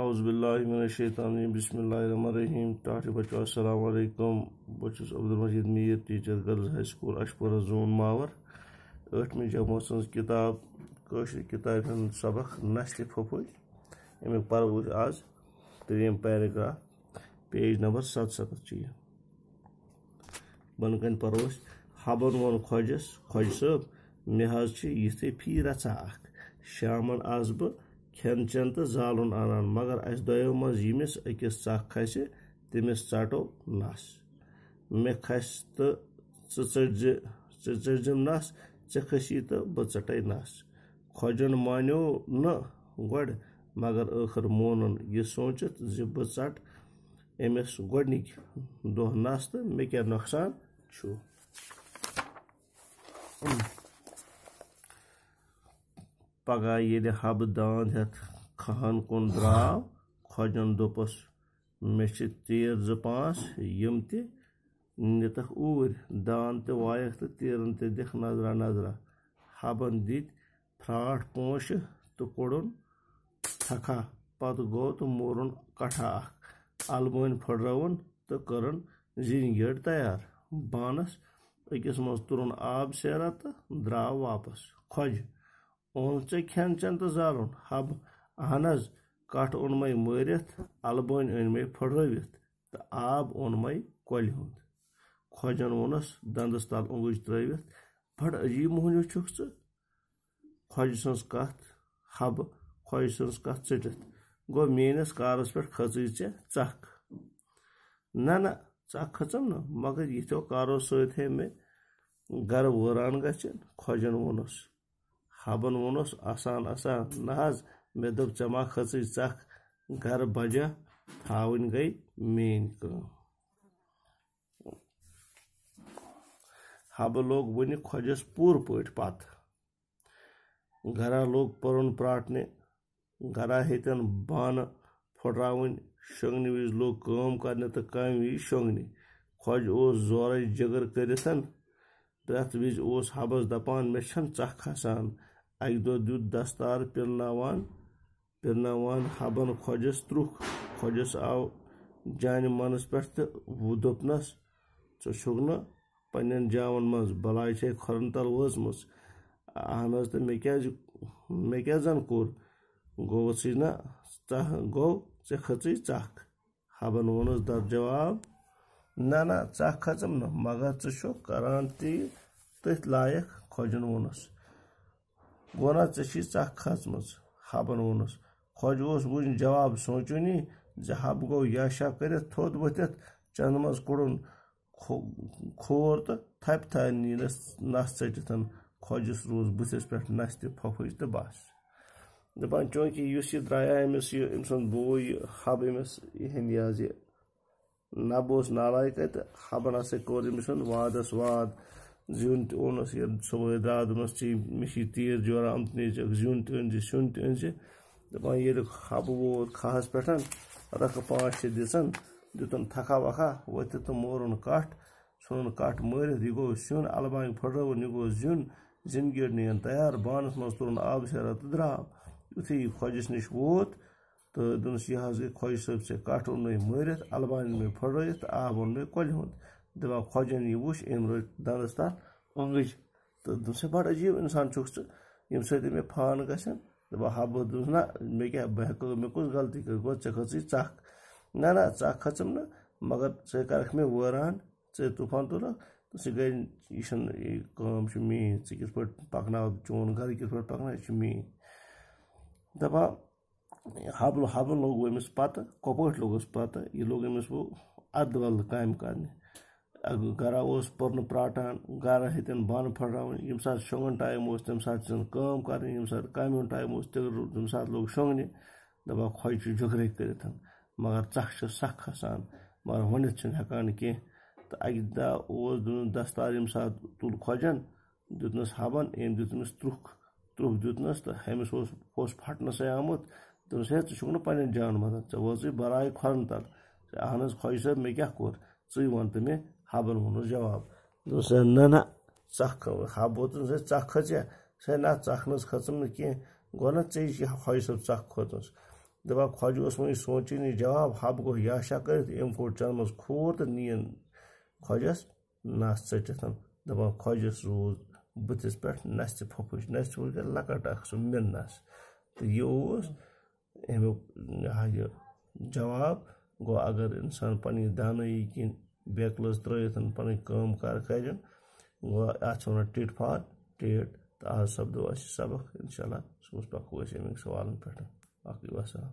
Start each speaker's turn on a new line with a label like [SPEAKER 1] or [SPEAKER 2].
[SPEAKER 1] आउज़बिल्लाशानी बिसमीम टाट बचो Abdul Majeed Mir teacher girls high school अशपुर जोन मावर ठमें जमात सब कताब हूँ सबक नस्ल फुफ अमे पर्व आज त्रेम पैराग्राफ पेज नंबर सत सत बन कन पर्व हबन वन खोजस खोज मे हज़ फी रचा अ शाम आज बहुत खन चन तो जाल आनान मगर अस दो मेस अकिस चख खस तमिस चटो नस मे खस तो चटज नस झे खसी तो बह चट नस खोजन मानो न गड मगर अखर मोन यह सोचि जि बह चट अमिस गोडनिक दह तो मे क्या नुकसान छु پگہ ییٚلہِ حبہٕ دان ہٮ۪تھ کھہن کُن درٛاو خۄجن دوٚپُس مےٚ چھِ تیٖر زٕ پانٛژھ یِم تہِ نِتکھ اوٗرۍ دان تہِ وایَکھ تہٕ تیٖرَن تہِ دِکھ نظرا نظرا حبَن دِتۍ فرٛاٹھ پونٛسہٕ تہٕ کوٚڑُن تھکھا پَتہٕ گوٚو تہٕ مورُن کَٹھا اَکھ اَلبٲنۍ پھٕٹرٲوٕن تہٕ کٔرٕن زِنۍ گیٹ تیار بانَس أکِس منٛز تُرُن آب سیرا تہٕ درٛاو واپَس خۄجہِ اُہُنٛد ژےٚ کھٮ۪ن چٮ۪ن تہٕ زالُن حَب اہن حظ کَٹھ اوٚنمَے مٲرِتھ اَلبٲنۍ أنۍمَے پھٔٹرٲوِتھ تہٕ آب اوٚنمَے کۄلہِ ہُنٛد خۄجَن ووٚنُس دَنٛدَس تَل اوٚنٛگٕج ترٛٲوِتھ بَڈٕ عجیٖب موہنیوٗ چھُکھ ژٕ خۄجہِ سٕنٛز کَتھ حَبہٕ خۄجہِ سٕنٛز کَتھ ژٔٹِتھ گوٚو میٛٲنِس کارَس پٮ۪ٹھ کھٔژٕے ژےٚ ژَکھ نہ نہ ژَکھ کھٔژٕم نہٕ مگر یِتھیو کارو سۭتۍ ہے مےٚ گَرٕ وٲران گژھِ خۄجَن ووٚنُس ہابن وونس آسان آسان نہ مے دپ ژے ما کھژٕے ژکھ گرٕ بجا تھاوٕنۍ گٔے میٲنۍ کٲم حبہٕ لوٚگ وٕنہِ خۄجَس پوٗرٕ پٲٹھۍ پَتھ گرا لوٚگ پَرُن پرٛاٹنہِ گرا ہیٚتٮ۪ن بانہٕ پھٕٹراوٕنۍ شۄنٛگنہِ وِزِ لوٚگ کٲم کَرنہِ تہٕ کامہِ وِزِ شۄنٛگنہِ خۄج اوس زورَے جِگر کٔرِتھ پرٛٮ۪تھ وِزِ اوس حبس دپان مےٚ چھَنہٕ ژکھ کھسان اکہِ دۄہ دیُت دستار پِرناوان پِرناوان حبن خۄجس ترُکھ خۄجس آو جانہِ منس پٮ۪ٹھ تہٕ دوٚپنس ژٕ چھُکھ نہٕ پننٮ۪ن جاوَن منٛز بلاے چھے کھۄرن تل وٲژمٕژ اہن حظ تہٕ مےٚ کیازِ مےٚ کیاہ زن کوٚر گوٚوسٕے نہ ژٕ گوٚو ژےٚ کھٔژٕے ژکھ حبن ووٚنُس تتھ جواب نہ نہ ژکھ کھٔژٕم نہٕ مگر ژٕ چھُکھ کران تی तथ लायक खोजन वोनस गोना चशी चाह खाजमस हाबन खोज उस बुझ जवाब सोचुनी जहाब गो याशा करे थोत बतत चंदमस कुड़न खो, खोर तो थप था नस चटित खोजस रूस बुसेस पे नस ते फफज बस दपान चोंकि यूस ये द्राया एमस ये इमसन बोय हाब एमस ये हिंदियाजी नबोस नालायक है तो हबना से कोर इमसन वाद, वाद। زیُن تہِ اوٚنُس ییٚلہِ صُبحٲے درٛاو ژے مےٚ چھِ تیٖر جوران تہِ زیُن تہِ أنۍزِ سیُن تہِ أنۍزِ دَپان ییٚلہِ حَبہٕ ووت کھہَس پٮ۪ٹھ رَکھٕ پانٛژھ شےٚ دِژَن دیُتُن تھکھا وَکھا ؤتھِتھ تہٕ مورُن کَٹھ ژھٕنُن کَٹھ مٲرِتھ یہِ گوٚو سیُن اَلہٕ بانٛگہِ پھٕٹرٲوٕن یہِ گوٚو زیُن زِنۍ گیٖٹ نِیَن تیار بانَس منٛز تُلُن آبہٕ سیرا تہٕ درٛاو یُتھُے یہِ خۄجَس نِش ووت تہٕ دوٚپنَس یہِ حظ گٔے خۄجہِ صٲب ژےٚ کَٹھ اوٚننَے مٲرِتھ اَلہٕ بانہِ اوٚننَے پھٕٹرٲوِتھ تہٕ آب اوٚننَے کۄلہِ ہُنٛد दपा खोजन यह वुच अम रोज दंदस तथा ओंगज तो दोस बड़ अजीब इंसान चुख ये सत मे फान गन दपा हा बह मे क्या बह मे कस गलती कर खी चख ना चख खम ना मगर ऐ करख मे वरान ऐ तूफान तुल तो गई यह कम मी ऐ पकन चोन घर किस पकन यह मी दपा हबल हबल लोग पत् कपट लोग पत यह लोग अमिस अदल काम करने گرا اوس پٔرنہٕ پرٛاٹان گرا ہیٚتٮ۪ن بانہٕ پھٕٹراوٕنۍ ییٚمہِ ساتہٕ شۄنٛگُن ٹایم اوس تَمہِ ساتہٕ ژھٕن کٲم کَرٕنۍ ییٚمہِ ساتہٕ کامہِ ہُنٛد ٹایم اوس تَمہِ ساتہٕ لوٚگ شۄنٛگنہِ دَپان خۄجہِ چھُ جُگرَے کٔرِتھ مگر ژَکھ چھِ سَکھ کھَسان مگر ؤنِتھ چھِنہٕ ہٮ۪کان کینٛہہ تہٕ اَکہِ دۄہ اوس دوٚپُن دَستار ییٚمہِ ساتہٕ تُل خۄجَن دیُتنَس حَبَن أمۍ دیُت أمِس تٕرٛکھ تٕرٛکھ دیُتنَس تہٕ ہیٚمِس اوس اوس پھَٹنَسٕے آمُت دوٚپنَس ہے ژٕ چھُکھ نہٕ پنٛنٮ۪ن جان منٛز ژےٚ وٲژٕے بَراے کھۄرَن تَل اہن حظ خۄجہِ صٲب مےٚ کیٛاہ کوٚر ژٕے وَن تہٕ مےٚ हाबन जवाब ना ना ख हाबोत ख खच्या सैन अखनस खचम नी गो ना ऐ ख्वाज सब ख खोतस दपा खोजोस वो सोचन जवाब हब गो या शा कर अम कोर चन मज खूर तो नीन खोजस नस चटिथ दपा खोजस रोज बुतिस पे नस त फोफुश नस कर लकट अख सह मिन नस तो यह अमुक जवाब गो अगर इंसान पन दानई किन بیکلز ترٲیِتھ پَنٕنۍ کٲم کار کَرن گوٚو اَتھ چھِ وَنان ٹِٹ فار ٹیٹ تہٕ آز سَپدو اَسہِ یہِ سبق اِنشاء اللہ صُبحَس پَکو أسۍ اَمہِ سوالَن پٮ۪ٹھ باقٕے وَسلام